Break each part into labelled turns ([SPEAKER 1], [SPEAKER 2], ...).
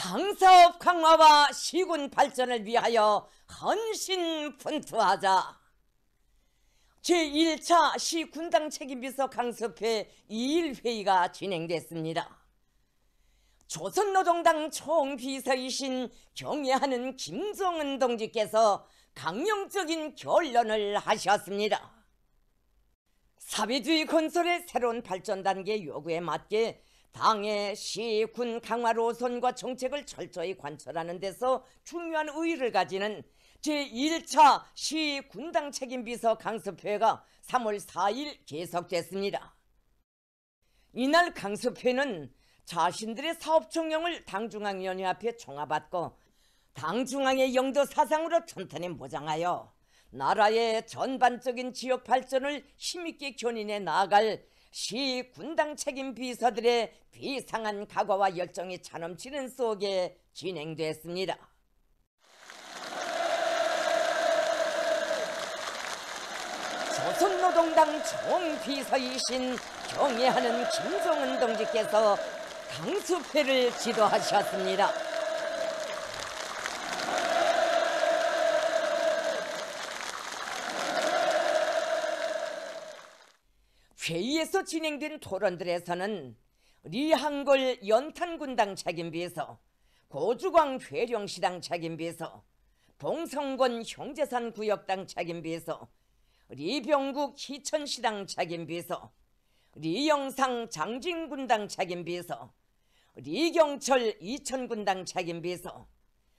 [SPEAKER 1] 당사업 강화와 시군 발전을 위하여 헌신 분투하자. 제1차 시군당 책임비서 강습회 2일회의가 진행됐습니다. 조선노동당 총비서이신 경애하는 김정은 동지께서 강령적인 결론을 하셨습니다. 사회주의 건설의 새로운 발전 단계 요구에 맞게 당의 시군 강화 로선과 정책을 철저히 관철하는 데서 중요한 의의를 가지는 제1차 시군당 책임비서 강습회가 3월 4일 개석됐습니다. 이날 강습회는 자신들의 사업총령을 당중앙위원회 앞에 청하받고 당중앙의 영도 사상으로 천천히 보장하여 나라의 전반적인 지역 발전을 힘있게 견인해 나아갈 시 군당 책임 비서들의 비상한 각오와 열정이 차넘치는 속에 진행됐습니다. 조선노동당 정비서이신 경애하는 김종은 동지께서 강수회를 지도하셨습니다. 여에서 진행된 토론들에서는 리한골 연탄군당 책임비에서 고주광 회령시당 책임비에서 봉성권 형제산 구역당 책임비에서 리병국 희천시당 책임비에서 리영상 장진군당 책임비에서 리경철 이천군당 책임비서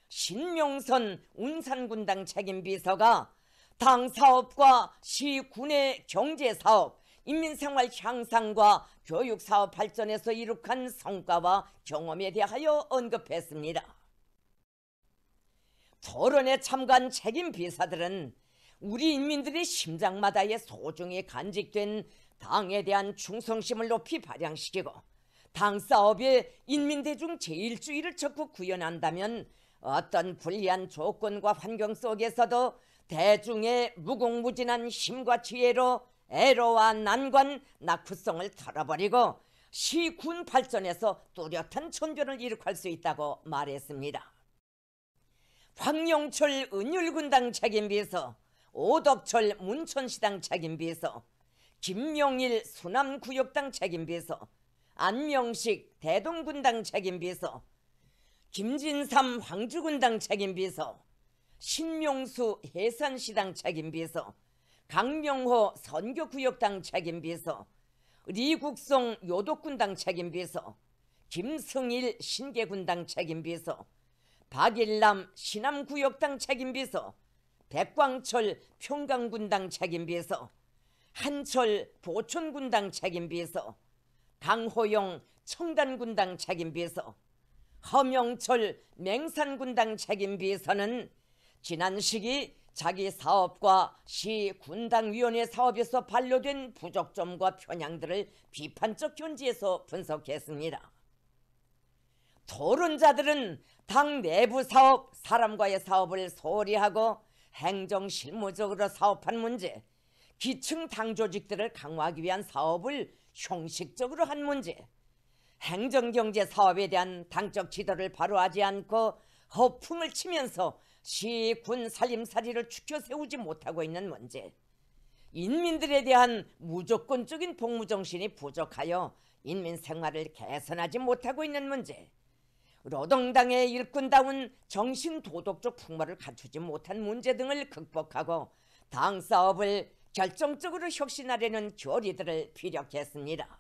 [SPEAKER 1] 신명선 운산군당 책임비서가 당 사업과 시 군의 경제사업 인민생활 향상과 교육사업 발전에서 이룩한 성과와 경험에 대하여 언급했습니다. 토론에 참가 책임 비사들은 우리 인민들의 심장마다에 소중히 간직된 당에 대한 충성심을 높이 발양시키고 당 사업에 인민대중 제일주의를 적극 구현한다면 어떤 불리한 조건과 환경 속에서도 대중의 무궁무진한 힘과 지혜로 애로와 난관, 낙후성을 털어버리고 시군 발전에서 뚜렷한 천변을 이룩할 수 있다고 말했습니다. 황영철 은율군당 책임비서, 오덕철 문천시당 책임비서, 김명일 수남구역당 책임비서, 안명식 대동군당 책임비서, 김진삼 황주군당 책임비서, 신명수 해산시당 책임비서, 강명호 선교구역당 책임비서, 리국송 요덕군당 책임비서, 김승일 신계군당 책임비서, 박일남 신암구역당 책임비서, 백광철 평강군당 책임비서, 한철 보촌군당 책임비서, 강호영 청단군당 책임비서, 허명철 맹산군당 책임비서는 지난 시기 자기 사업과 시 군당위원회 사업에서 반려된 부족점과 편향들을 비판적 견지에서 분석했습니다. 토론자들은 당 내부 사업, 사람과의 사업을 소홀히 하고 행정 실무적으로 사업한 문제, 기층 당 조직들을 강화하기 위한 사업을 형식적으로 한 문제, 행정경제 사업에 대한 당적 지도를 바로하지 않고 허풍을 치면서 시군 살림살이를 추켜세우지 못하고 있는 문제 인민들에 대한 무조건적인 복무정신이 부족하여 인민 생활을 개선하지 못하고 있는 문제 노동당의 일꾼다운 정신도덕적 풍모를 갖추지 못한 문제 등을 극복하고 당 사업을 결정적으로 혁신하려는 결의들을 피력했습니다.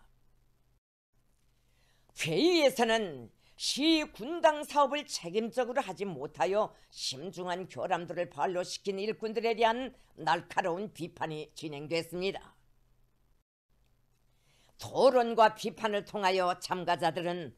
[SPEAKER 1] 회의에서는 시 군당 사업을 책임적으로 하지 못하여 심중한 결함들을 발로시킨 일꾼들에 대한 날카로운 비판이 진행됐습니다. 토론과 비판을 통하여 참가자들은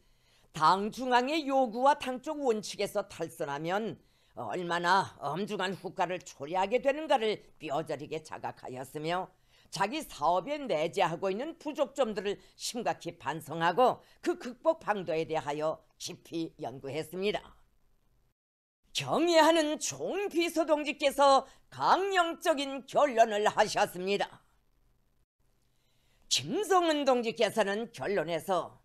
[SPEAKER 1] 당 중앙의 요구와 당쪽 원칙에서 탈선하면 얼마나 엄중한 후과를 초래하게 되는가를 뼈저리게 자각하였으며 자기 사업에 내재하고 있는 부족점들을 심각히 반성하고 그 극복 방도에 대하여 깊이 연구했습니다. 경애하는 총비서동지께서 강령적인 결론을 하셨습니다. 김성은 동지께서는 결론에서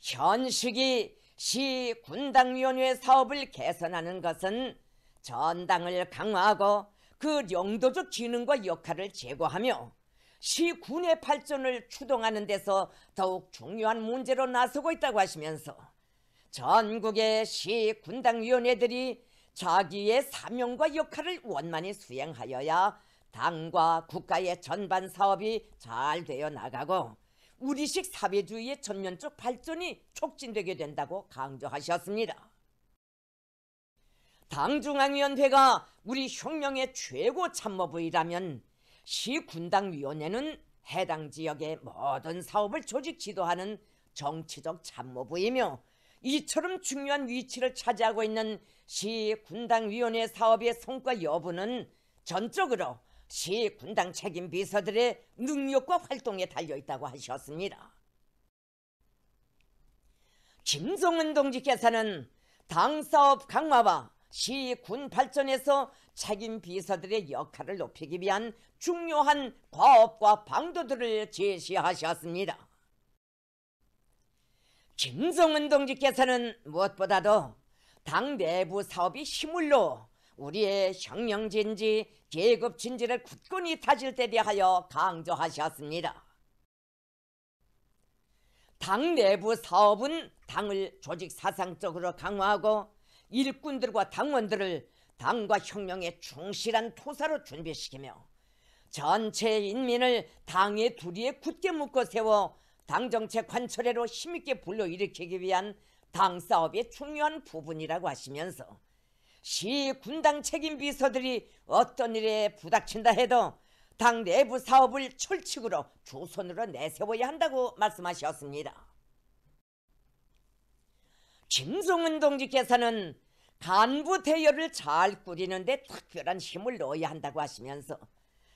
[SPEAKER 1] 현 시기 시 군당위원회 사업을 개선하는 것은 전당을 강화하고 그 영도적 기능과 역할을 제고하며 시군의 발전을 추동하는 데서 더욱 중요한 문제로 나서고 있다고 하시면서 전국의 시군당위원회들이 자기의 사명과 역할을 원만히 수행하여야 당과 국가의 전반 사업이 잘 되어 나가고 우리식 사회주의의 전면적 발전이 촉진되게 된다고 강조하셨습니다. 당중앙위원회가 우리 혁명의 최고 참모부이라면 시군당위원회는 해당 지역의 모든 사업을 조직 지도하는 정치적 참모부이며 이처럼 중요한 위치를 차지하고 있는 시군당위원회 사업의 성과 여부는 전적으로 시군당 책임 비서들의 능력과 활동에 달려있다고 하셨습니다. 김성은 동지께서는 당사업 강화와 시군 발전에서 책임 비서들의 역할을 높이기 위한 중요한 과업과 방도들을 제시하셨습니다. 김성은 동지께서는 무엇보다도 당 내부 사업이 힘물로 우리의 혁명 진지, 계급 진지를 굳건히 다질 때 대하여 강조하셨습니다. 당 내부 사업은 당을 조직 사상적으로 강화하고 일꾼들과 당원들을 당과 혁명에 충실한 토사로 준비시키며 전체 인민을 당의 두리에 굳게 묶어 세워 당 정책 관철회로 힘있게 불러일으키기 위한 당 사업의 중요한 부분이라고 하시면서 시 군당 책임 비서들이 어떤 일에 부닥친다 해도 당 내부 사업을 철칙으로 조선으로 내세워야 한다고 말씀하셨습니다. 김성은 동지께서는 간부 대열을 잘 꾸리는데 특별한 힘을 넣어야 한다고 하시면서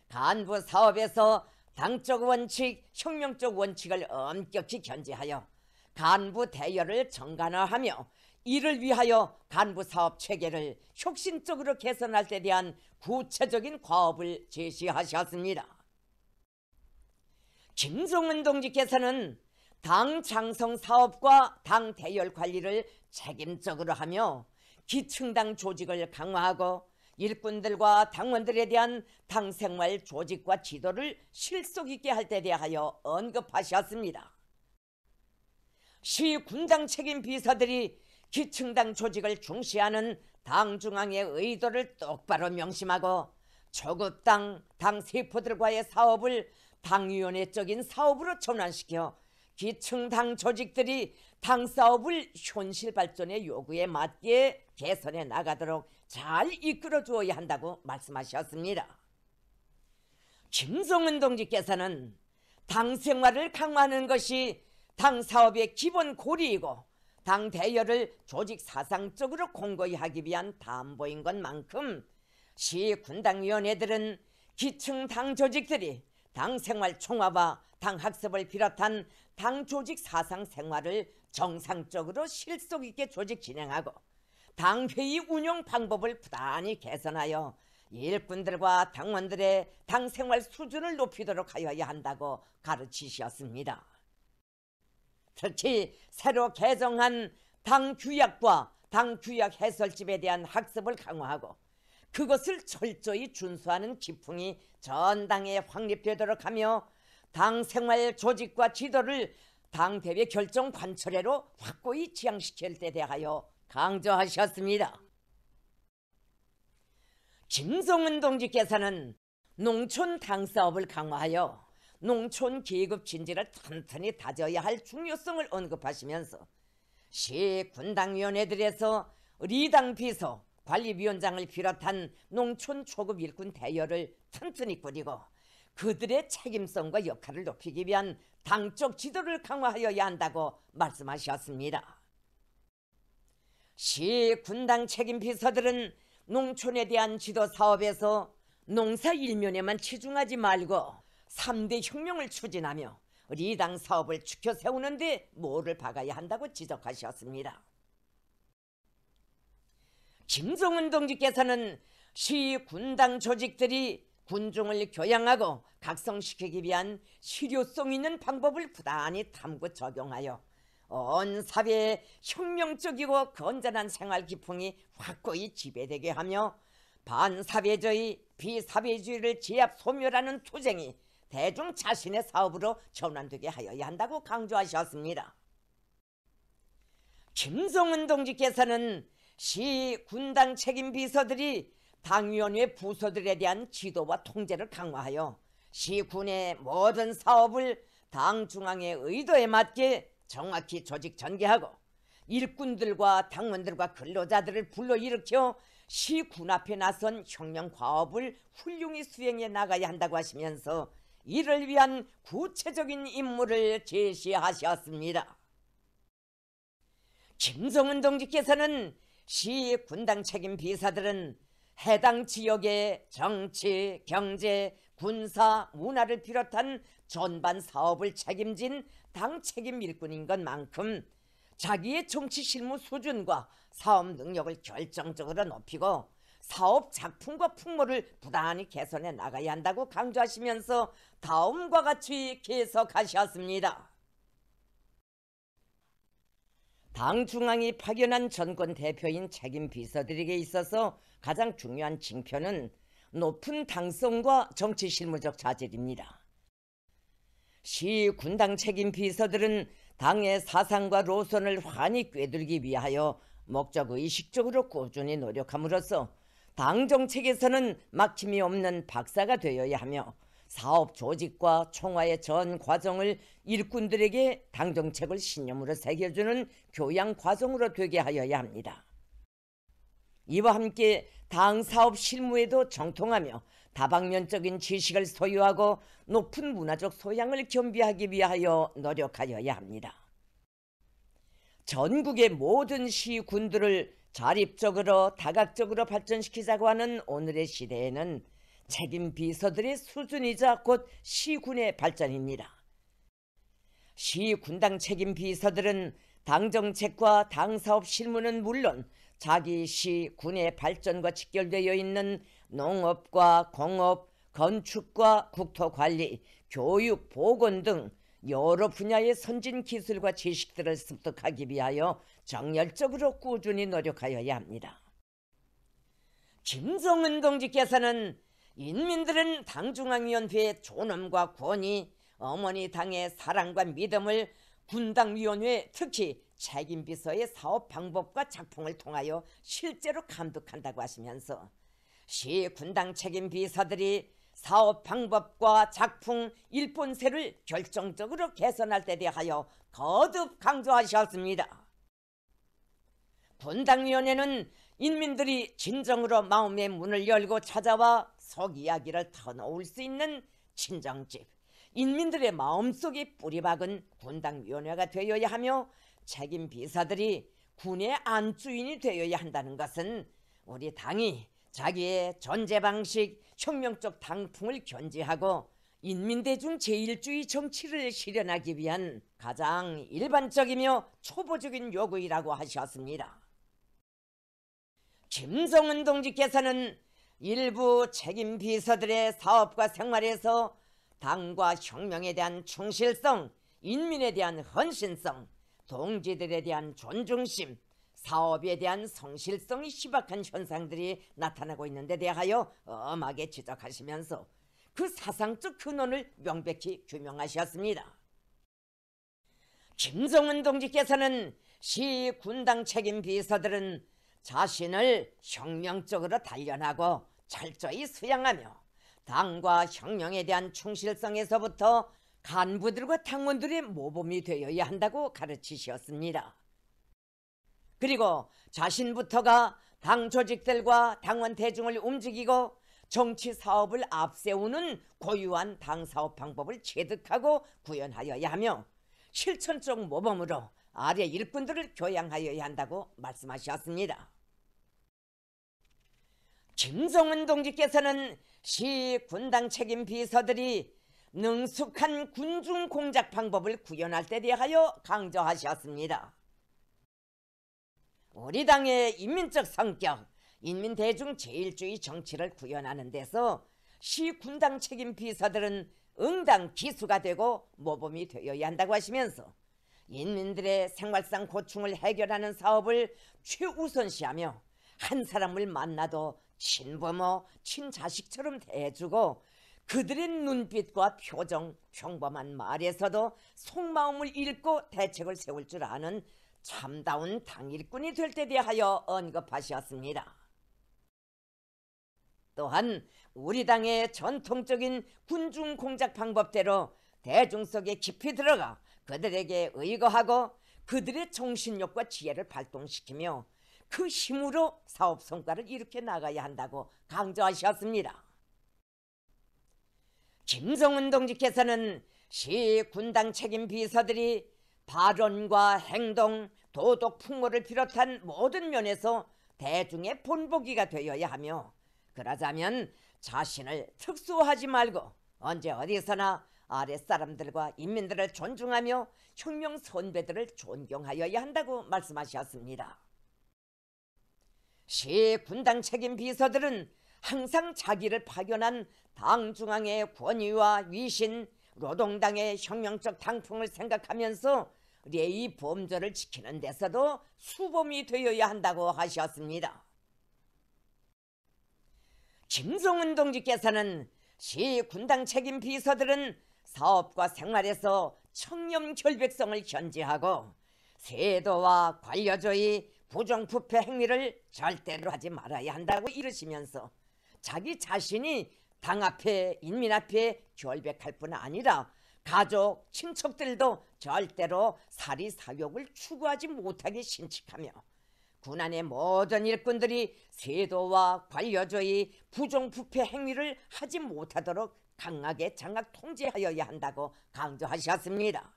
[SPEAKER 1] 간부 사업에서 당적 원칙, 혁명적 원칙을 엄격히 견제하여 간부 대열을 정관화하며 이를 위하여 간부 사업 체계를 혁신적으로 개선할 때 대한 구체적인 과업을 제시하셨습니다. 김성은 동지께서는 당 장성 사업과 당 대열 관리를 책임적으로 하며 기층당 조직을 강화하고 일꾼들과 당원들에 대한 당 생활 조직과 지도를 실속 있게 할 때 대하여 언급하셨습니다. 시 군당 책임 비서들이 기층당 조직을 중시하는 당 중앙의 의도를 똑바로 명심하고 저급당 당 세포들과의 사업을 당위원회적인 사업으로 전환시켜 기층 당 조직들이 당 사업을 현실 발전의 요구에 맞게 개선해 나가도록 잘 이끌어 주어야 한다고 말씀하셨습니다. 김성은 동지께서는 당 생활을 강화하는 것이 당 사업의 기본 고리이고 당 대여를 조직 사상적으로 공고히 하기 위한 담보인 것만큼 시 군당위원회들은 기층 당 조직들이 당 생활 총화와 당 학습을 비롯한 당 조직 사상 생활을 정상적으로 실속 있게 조직 진행하고 당 회의 운영 방법을 부단히 개선하여 일꾼들과 당원들의 당 생활 수준을 높이도록 하여야 한다고 가르치셨습니다. 특히 새로 개정한 당 규약과 당 규약 해설집에 대한 학습을 강화하고 그것을 철저히 준수하는 기풍이 전당에 확립되도록 하며 당 생활 조직과 지도를 당 대외 결정 관철회로 확고히 지향시킬 때 대하여 강조하셨습니다. 김성은 동지께서는 농촌 당 사업을 강화하여 농촌 계급 진지를 탄탄히 다져야 할 중요성을 언급하시면서 시 군당위원회들에서 리당 비서 관리위원장을 비롯한 농촌 초급 일꾼 대여를 튼튼히 꾸리고 그들의 책임성과 역할을 높이기 위한 당적 지도를 강화하여야 한다고 말씀하셨습니다. 시 군당 책임 비서들은 농촌에 대한 지도 사업에서 농사 일면에만 치중하지 말고 3대 혁명을 추진하며 리당 사업을 축혀 세우는데 뭐를 박아야 한다고 지적하셨습니다. 김종은 동지께서는 시 군당 조직들이 군중을 교양하고 각성시키기 위한 실효성 있는 방법을 부단히 탐구 적용하여 온 사회에 혁명적이고 건전한 생활 기풍이 확고히 지배되게 하며 반사회주의, 비사회주의를 제압 소멸하는 투쟁이 대중 자신의 사업으로 전환되게 하여야 한다고 강조하셨습니다. 김성은 동지께서는 시 군당 책임 비서들이 당위원회 부서들에 대한 지도와 통제를 강화하여 시군의 모든 사업을 당 중앙의 의도에 맞게 정확히 조직 전개하고 일꾼들과 당원들과 근로자들을 불러일으켜 시군 앞에 나선 혁명 과업을 훌륭히 수행해 나가야 한다고 하시면서 이를 위한 구체적인 임무를 제시하셨습니다. 김성은 동지께서는 시 군당 책임 비서들은 해당 지역의 정치, 경제, 군사, 문화를 비롯한 전반 사업을 책임진 당 책임 일꾼인 것만큼 자기의 정치 실무 수준과 사업 능력을 결정적으로 높이고 사업 작품과 풍모를 부단히 개선해 나가야 한다고 강조하시면서 다음과 같이 계속하셨습니다. 당 중앙이 파견한 전권 대표인 책임 비서들에게 있어서 가장 중요한 징표는 높은 당성과 정치 실무적 자질입니다. 시 군당 책임 비서들은 당의 사상과 로선을 환히 꿰들기 위하여 목적의식적으로 꾸준히 노력함으로써 당 정책에서는 막힘이 없는 박사가 되어야 하며 사업 조직과 총화의 전 과정을 일꾼들에게 당 정책을 신념으로 새겨주는 교양 과정으로 되게 하여야 합니다. 이와 함께 당 사업 실무에도 정통하며 다방면적인 지식을 소유하고 높은 문화적 소양을 겸비하기 위하여 노력하여야 합니다. 전국의 모든 시군들을 자립적으로 다각적으로 발전시키자고 하는 오늘의 시대에는 책임 비서들의 수준이자 곧 시군의 발전입니다. 시군당 책임 비서들은 당정책과 당사업 실무는 물론 자기 시 군의 발전과 직결되어 있는 농업과 공업, 건축과 국토관리, 교육, 보건 등 여러 분야의 선진 기술과 지식들을 습득하기 위하여 정열적으로 꾸준히 노력하여야 합니다. 김성은 공직께서는 인민들은 당중앙위원회의 존엄과 권위, 어머니 당의 사랑과 믿음을 군당위원회 특히 책임 비서의 사업 방법과 작품을 통하여 실제로 감독한다고 하시면서 시 군당 책임 비서들이 사업 방법과 작품 일본세를 결정적으로 개선할 때 대하여 거듭 강조하셨습니다. 분당위원회는 인민들이 진정으로 마음의 문을 열고 찾아와 속 이야기를 터놓을 수 있는 친정집, 인민들의 마음속에 뿌리박은 분당위원회가 되어야 하며 책임 비서들이 군의 안주인이 되어야 한다는 것은 우리 당이 자기의 전제 방식, 혁명적 당풍을 견제하고 인민대중 제일주의 정치를 실현하기 위한 가장 일반적이며 초보적인 요구이라고 하셨습니다. 김성은 동지께서는 일부 책임 비서들의 사업과 생활에서 당과 혁명에 대한 충실성, 인민에 대한 헌신성, 동지들에 대한 존중심, 사업에 대한 성실성이 희박한 현상들이 나타나고 있는데 대하여 엄하게 지적하시면서 그 사상적 근원을 명백히 규명하셨습니다. 김정은 동지께서는 시 군당 책임 비서들은 자신을 혁명적으로 단련하고 철저히 수양하며 당과 혁명에 대한 충실성에서부터 간부들과 당원들의 모범이 되어야 한다고 가르치셨습니다. 그리고 자신부터가 당 조직들과 당원 대중을 움직이고 정치 사업을 앞세우는 고유한 당 사업 방법을 체득하고 구현하여야 하며 실천적 모범으로 아래 일꾼들을 교양하여야 한다고 말씀하셨습니다. 김성은 동지께서는 시 군당 책임 비서들이 능숙한 군중 공작 방법을 구현할 때 대하여 강조하셨습니다. 우리 당의 인민적 성격, 인민대중 제일주의 정치를 구현하는 데서 시 군당 책임 비서들은 응당 기수가 되고 모범이 되어야 한다고 하시면서 인민들의 생활상 고충을 해결하는 사업을 최우선시하며 한 사람을 만나도 친부모, 친자식처럼 대해주고 그들의 눈빛과 표정, 평범한 말에서도 속마음을 읽고 대책을 세울 줄 아는 참다운 당일꾼이 될 때 대하여 언급하셨습니다. 또한 우리 당의 전통적인 군중 공작 방법대로 대중 속에 깊이 들어가 그들에게 의거하고 그들의 정신력과 지혜를 발동시키며 그 힘으로 사업 성과를 일으켜 나가야 한다고 강조하셨습니다. 김성훈 동지께서는 시 군당 책임 비서들이 발언과 행동, 도덕 풍모를 비롯한 모든 면에서 대중의 본보기가 되어야 하며 그러자면 자신을 특수하지 말고 언제 어디서나 아랫사람들과 인민들을 존중하며 혁명 선배들을 존경하여야 한다고 말씀하셨습니다. 시 군당 책임 비서들은 항상 자기를 파견한 당 중앙의 권위와 위신, 노동당의 혁명적 당풍을 생각하면서 레이 범죄를 지키는 데서도 수범이 되어야 한다고 하셨습니다. 김성은 동지께서는 시 군당 책임 비서들은 사업과 생활에서 청렴 결백성을 견지하고 세도와 관료조의 부정부패 행위를 절대로 하지 말아야 한다고 이르시면서 자기 자신이 당 앞에 인민 앞에 결백할 뿐 아니라 가족, 친척들도 절대로 사리 사욕을 추구하지 못하게 신칙하며 군안의 모든 일꾼들이 세도와 관료조의 부정부패 행위를 하지 못하도록 강하게 장악 통제하여야 한다고 강조하셨습니다.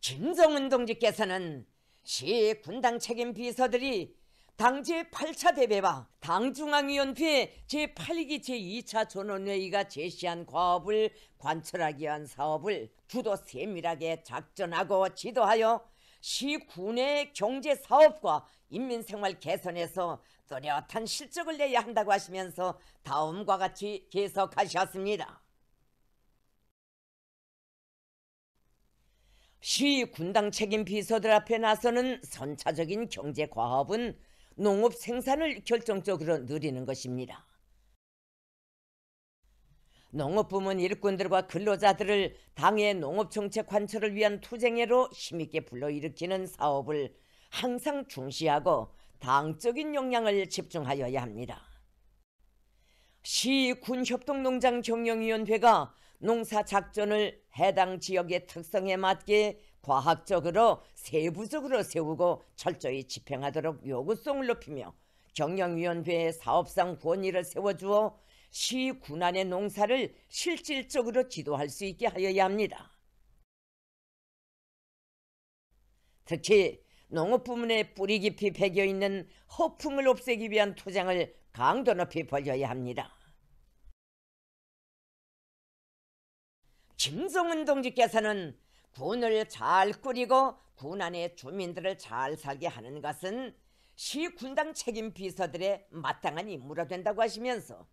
[SPEAKER 1] 김정은 동지께서는 시 군당 책임 비서들이 당제 8차 대배와 당중앙위원회 제8기 제2차 전원회의가 제시한 과업을 관철하기 위한 사업을 주도 세밀하게 작전하고 지도하여 시 군의 경제 사업과 인민 생활 개선에서 뚜렷한 실적을 내야 한다고 하시면서 다음과 같이 계속하셨습니다. 시 군당 책임 비서들 앞에 나서는 선차적인 경제 과업은 농업 생산을 결정적으로 늘리는 것입니다. 농업부문 일꾼들과 근로자들을 당의 농업정책 관철을 위한 투쟁으로 힘있게 불러일으키는 사업을 항상 중시하고 당적인 역량을 집중하여야 합니다. 시군협동농장 경영위원회가 농사작전을 해당 지역의 특성에 맞게 과학적으로 세부적으로 세우고 철저히 집행하도록 요구성을 높이며 경영위원회의 사업상 권위를 세워주어 시 군안의 농사를 실질적으로 지도할 수 있게 하여야 합니다. 특히 농업 부문에 뿌리 깊이 배겨 있는 허풍을 없애기 위한 투쟁을 강도 높이 벌여야 합니다. 김성은 동지께서는 군을 잘 꾸리고 군안에 주민들을 잘 살게 하는 것은 시 군당 책임 비서들의 마땅한 임무라 된다고 하시면서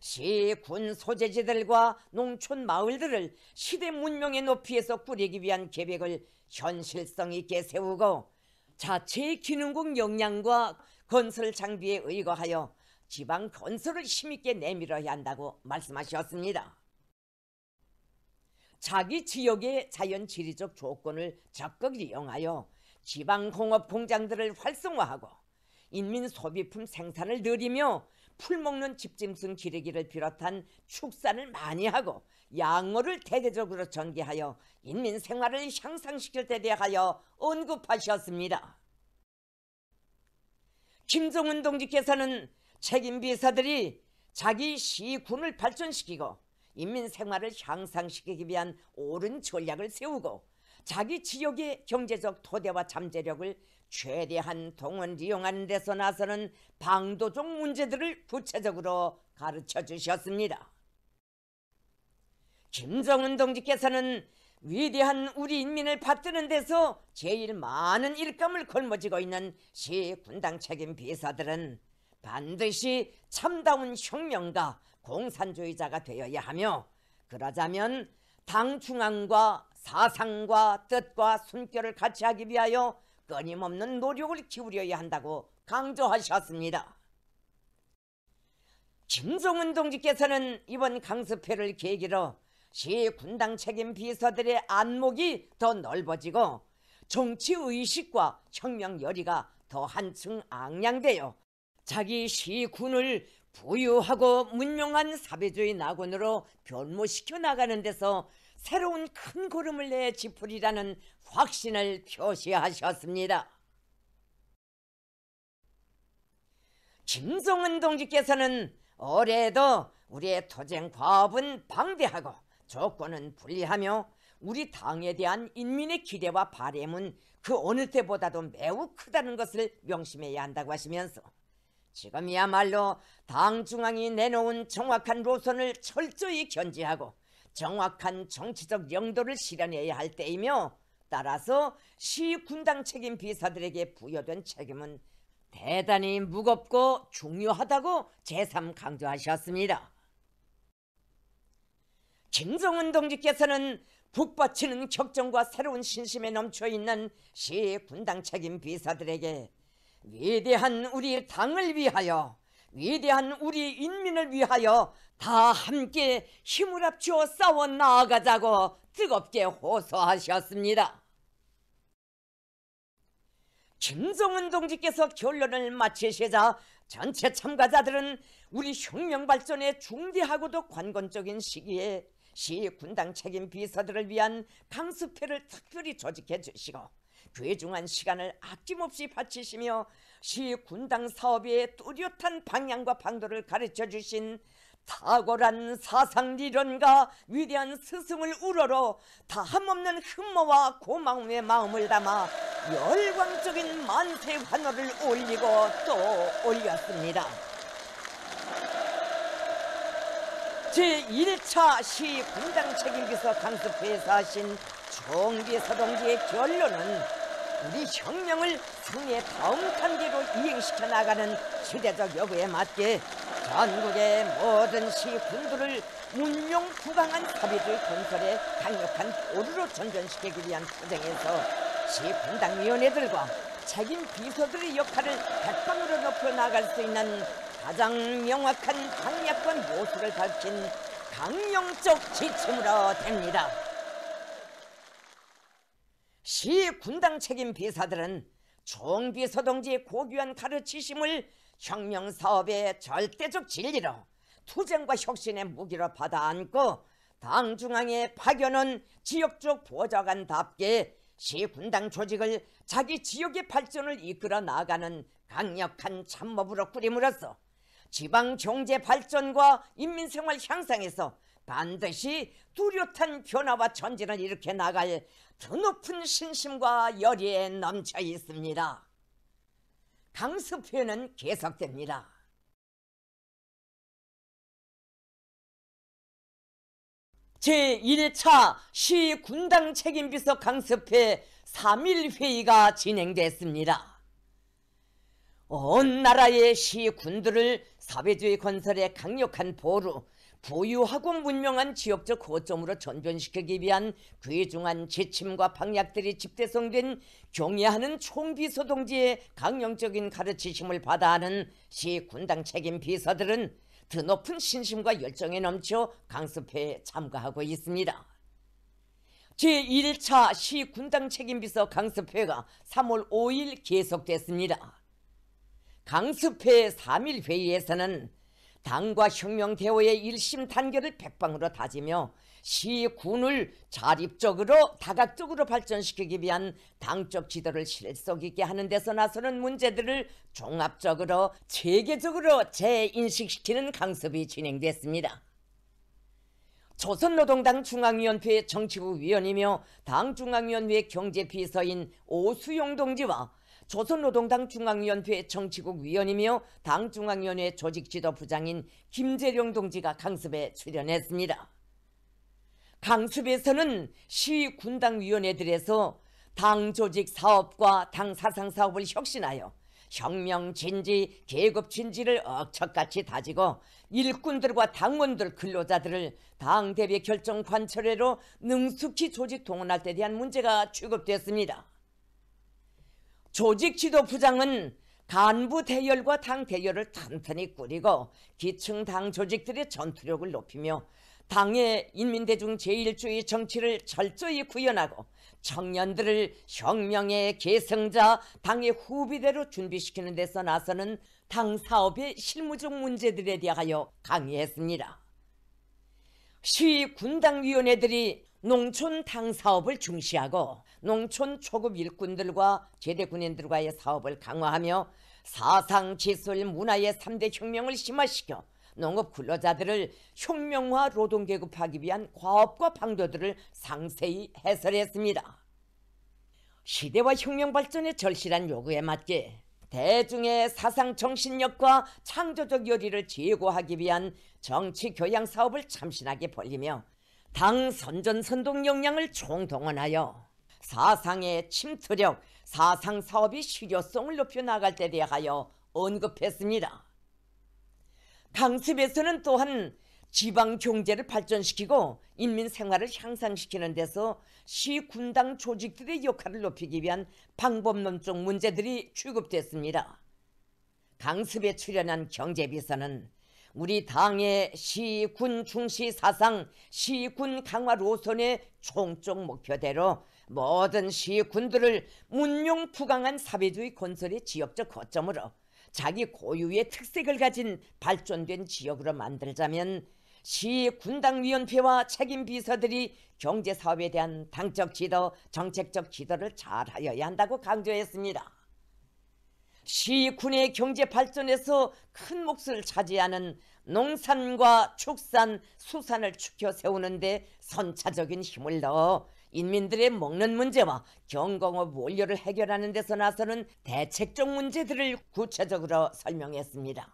[SPEAKER 1] 시 군 소재지들과 농촌 마을들을 시대 문명의 높이에서 꾸리기 위한 계획을 현실성 있게 세우고 자체의 기능국 역량과 건설 장비에 의거하여 지방 건설을 힘있게 내밀어야 한다고 말씀하셨습니다. 자기 지역의 자연 지리적 조건을 적극 이용하여 지방 공업 공장들을 활성화하고 인민 소비품 생산을 늘리며 풀먹는 집짐승 기르기를 비롯한 축산을 많이 하고 양어를 대대적으로 전개하여 인민 생활을 향상시킬 때 대하여 언급하셨습니다. 김정은 동지께서는 책임 비서들이 자기 시군을 발전시키고 인민 생활을 향상시키기 위한 옳은 전략을 세우고 자기 지역의 경제적 토대와 잠재력을 최대한 동원 이용하는 데서 나서는 방도적 문제들을 구체적으로 가르쳐 주셨습니다. 김정은 동지께서는 위대한 우리 인민을 받드는 데서 제일 많은 일감을 걸머쥐고 있는 시 군당 책임 비서들은 반드시 참다운 혁명가, 공산주의자가 되어야 하며 그러자면 당 중앙과 사상과 뜻과 숨결을 같이 하기 위하여 끊임없는 노력을 기울여야 한다고 강조하셨습니다. 김성은 동지께서는 이번 강습회를 계기로 시 군당 책임 비서들의 안목이 더 넓어지고 정치의식과 혁명열의가 더 한층 앙량되어 자기 시군을 부유하고 문명한 사회주의 낙원으로 변모시켜 나가는 데서 새로운 큰 걸음을 내 짚으리라는 확신을 표시하셨습니다. 김성은 동지께서는 올해도 우리의 토쟁 과업은 방대하고 조건은 불리하며 우리 당에 대한 인민의 기대와 바램은 그 어느 때보다도 매우 크다는 것을 명심해야 한다고 하시면서 지금이야말로 당 중앙이 내놓은 정확한 로선을 철저히 견지하고 정확한 정치적 영도를 실현해야 할 때이며 따라서 시 군당 책임 비서들에게 부여된 책임은 대단히 무겁고 중요하다고 재삼 강조하셨습니다. 김성은 동지께서는 북받치는 격정과 새로운 신심에 넘쳐있는 시 군당 책임 비서들에게 위대한 우리 당을 위하여 위대한 우리 인민을 위하여 다 함께 힘을 합쳐 싸워 나아가자고 뜨겁게 호소하셨습니다. 김정은 동지께서 결론을 마치시자 전체 참가자들은 우리 혁명 발전의 중대하고도 관건적인 시기에 시 군당 책임 비서들을 위한 강습회를 특별히 조직해 주시고 귀중한 시간을 아낌없이 바치시며 시 군당 사업의 뚜렷한 방향과 방도를 가르쳐 주신 탁월한 사상 리론과 위대한 스승을 우러러 다함없는 흠모와 고마움의 마음을 담아 열광적인 만세 환호를 올리고 또 올렸습니다. 제1차 시 공장 책임기서 강습회에서 하신 정기 서동지의 결론은 우리 혁명을 승리의 범탄계로 이행시켜 나가는 시대적 여부에 맞게 전국의 모든 시 군부를 운용 부강한 합의를 건설해 강력한 보루로 전전시키기 위한 투쟁에서 시 분당위원회들과 책임 비서들의 역할을 백방으로 높여 나갈 수 있는 가장 명확한 강력한모습을 밝힌 강령적 지침으로 됩니다. 시 군당 책임 비사들은종비서 동지의 고귀한 가르치심을 혁명사업의 절대적 진리로 투쟁과 혁신의 무기로 받아안고 당 중앙에 파견은 지역적 보좌관답게 시 군당 조직을 자기 지역의 발전을 이끌어 나가는 강력한 참모부로 꾸림으로써 지방 경제 발전과 인민생활 향상에서 반드시 뚜렷한 변화와 전진을 일으켜 나갈 더 높은 신심과 열의에 넘쳐 있습니다. 강습회는 계속됩니다. 제1차 시군당 책임비서 강습회 3일 회의가 진행됐습니다. 온 나라의 시군들을 사회주의 건설에 강력한 보루, 부유하고 문명한 지역적 거점으로 전변시키기 위한 귀중한 지침과 방약들이 집대성된 경애하는 총비서동지의 강령적인 가르치심을 받아 하는 시군당 책임 비서들은 드높은 신심과 열정에 넘쳐 강습회에 참가하고 있습니다. 제1차 시군당 책임비서 강습회가 3월 5일 계속됐습니다. 강습회 3일 회의에서는 당과 혁명대오의 일심 단결을 백방으로 다지며 시군을 자립적으로 다각적으로 발전시키기 위한 당적 지도를 실속 있게 하는 데서 나서는 문제들을 종합적으로 체계적으로 재인식시키는 강습이 진행됐습니다. 조선노동당 중앙위원회 정치국 위원이며 당중앙위원회 경제비서인 오수용 동지와 조선노동당 중앙위원회 정치국 위원이며 당 중앙위원회 조직지도 부장인 김재룡 동지가 강습에 출연했습니다. 강습에서는 시 군당 위원회들에서 당 조직 사업과 당 사상 사업을 혁신하여 혁명 진지, 계급 진지를 억척같이 다지고 일꾼들과 당원들, 근로자들을 당 대비 결정 관철회로 능숙히 조직 동원할 때 대한 문제가 취급됐습니다. 조직 지도부장은 간부 대열과 당 대열을 탄탄히 꾸리고 기층 당 조직들의 전투력을 높이며 당의 인민대중 제1주의 정치를 철저히 구현하고 청년들을 혁명의 계승자 당의 후비대로 준비시키는 데서 나서는 당 사업의 실무적 문제들에 대하여 강의했습니다. 시 군당위원회들이 농촌 당 사업을 중시하고 농촌 초급 일꾼들과 제대 군인들과의 사업을 강화하며 사상, 지술 문화의 3대 혁명을 심화시켜 농업 근로자들을 혁명화 노동계급하기 위한 과업과 방도들을 상세히 해설했습니다. 시대와 혁명 발전의 절실한 요구에 맞게 대중의 사상 정신력과 창조적 요리를 제고하기 위한 정치 교양 사업을 참신하게 벌리며 당 선전선동 역량을 총동원하여 사상의 침투력, 사상 사업의 실효성을 높여 나갈 때 대하여 언급했습니다. 강습에서는 또한 지방 경제를 발전시키고 인민 생활을 향상시키는 데서 시 군당 조직들의 역할을 높이기 위한 방법론적 문제들이 취급됐습니다. 강습에 출연한 경제비서는 우리 당의 시군 중시 사상 시군 강화 로선의 총적 목표대로 모든 시군들을 문용 부강한 사회주의 건설의 지역적 거점으로 자기 고유의 특색을 가진 발전된 지역으로 만들자면 시 군당위원회와 책임 비서들이 경제사업에 대한 당적 지도, 정책적 지도를 잘하여야 한다고 강조했습니다. 시군의 경제 발전에서 큰 몫을 차지하는 농산과 축산, 수산을 축혀 세우는데 선차적인 힘을 넣어 인민들의 먹는 문제와 경공업 원료를 해결하는 데서 나서는 대책적 문제들을 구체적으로 설명했습니다.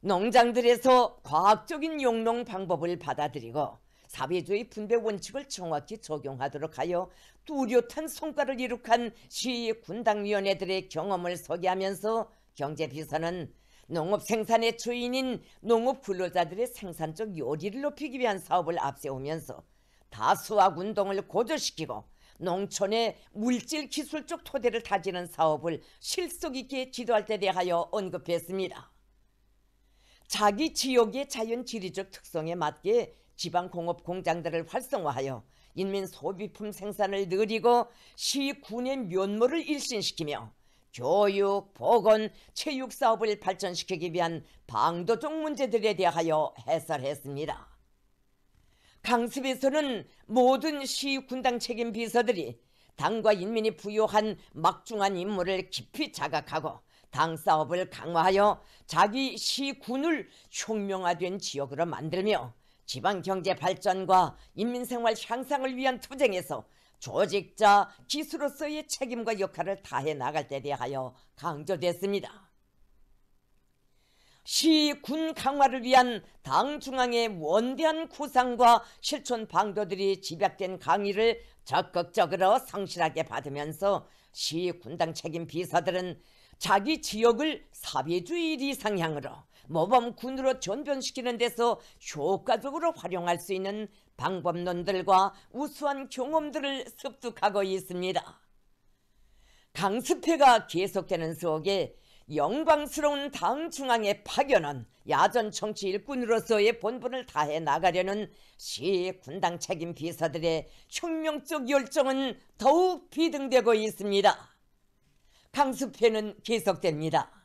[SPEAKER 1] 농장들에서 과학적인 용농 방법을 받아들이고 사회주의 분배 원칙을 정확히 적용하도록 하여 뚜렷한 성과를 이룩한 시의 군당위원회들의 경험을 소개하면서 경제비서는 농업 생산의 주인인 농업 근로자들의 생산적 요리를 높이기 위한 사업을 앞세우면서 다수학 운동을 고조시키고 농촌의 물질 기술적 토대를 다지는 사업을 실속 있게 지도할 때 대하여 언급했습니다. 자기 지역의 자연 지리적 특성에 맞게 지방공업 공장들을 활성화하여 인민 소비품 생산을 늘리고 시군의 면모를 일신시키며 교육, 보건, 체육 사업을 발전시키기 위한 방도적 문제들에 대하여 해설했습니다. 강습에서는 모든 시 군당 책임 비서들이 당과 인민이 부여한 막중한 임무를 깊이 자각하고 당 사업을 강화하여 자기 시군을 혁명화된 지역으로 만들며 지방경제 발전과 인민생활 향상을 위한 투쟁에서 조직자 기수로서의 책임과 역할을 다해 나갈 때 대하여 강조됐습니다. 시 군 강화를 위한 당 중앙의 원대한 구상과 실천 방도들이 집약된 강의를 적극적으로 성실하게 받으면서 시 군당 책임 비서들은 자기 지역을 사회주의 리 상향으로 모범군으로 전변시키는 데서 효과적으로 활용할 수 있는 방법론들과 우수한 경험들을 습득하고 있습니다. 강습회가 계속되는 속에 영광스러운 당 중앙의 파견은 야전 정치 일꾼으로서의 본분을 다해 나가려는 시 군당 책임 비서들의 혁명적 열정은 더욱 비등되고 있습니다. 강습회는 계속됩니다.